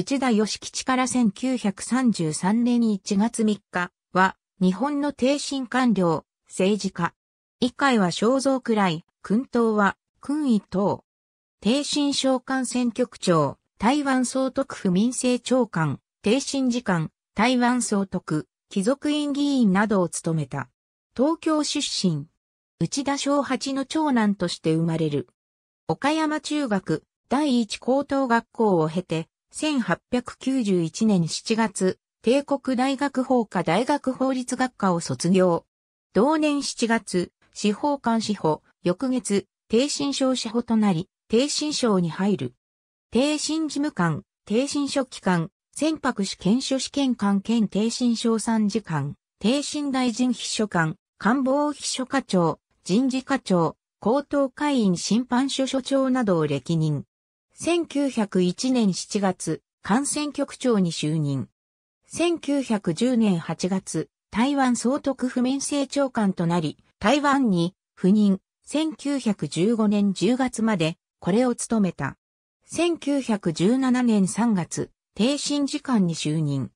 内田義吉から1933年1月3日は、日本の低身官僚、政治家。以下は肖像くらい、君党は、君位等。低身召喚選挙区長、台湾総督府民政長官、低身次官、台湾総督、貴族院議員などを務めた。東京出身。内田昭八の長男として生まれる。岡山中学、第一高等学校を経て、1891年7月、帝国大学法科大学法律学科を卒業。同年7月、司法官司法、翌月、帝心省司法となり、帝心省に入る。帝心事務官、帝心書記官、船舶試験書試験官兼帝心省参事官、帝心大臣秘書官、官房秘書課長、人事課長、高等会員審判所所長などを歴任。1901年7月、感染局長に就任。1910年8月、台湾総督府民政長官となり、台湾に赴任、1915年10月までこれを務めた。1917年3月、定審時間に就任。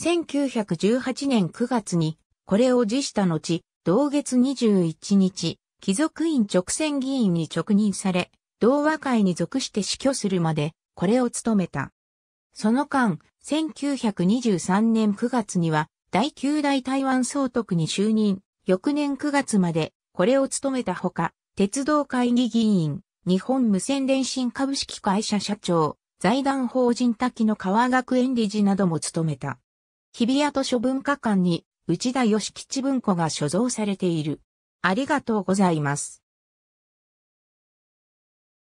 1918年9月にこれを辞した後、同月21日、貴族院直選議員に直任され、同和会に属して死去するまで、これを務めた。その間、1923年9月には、第9代台湾総督に就任、翌年9月まで、これを務めたほか、鉄道会議議員、日本無線電信株式会社社長、財団法人滝の川学園理事なども務めた。日比谷図書文化館に、内田義吉文庫が所蔵されている。ありがとうございます。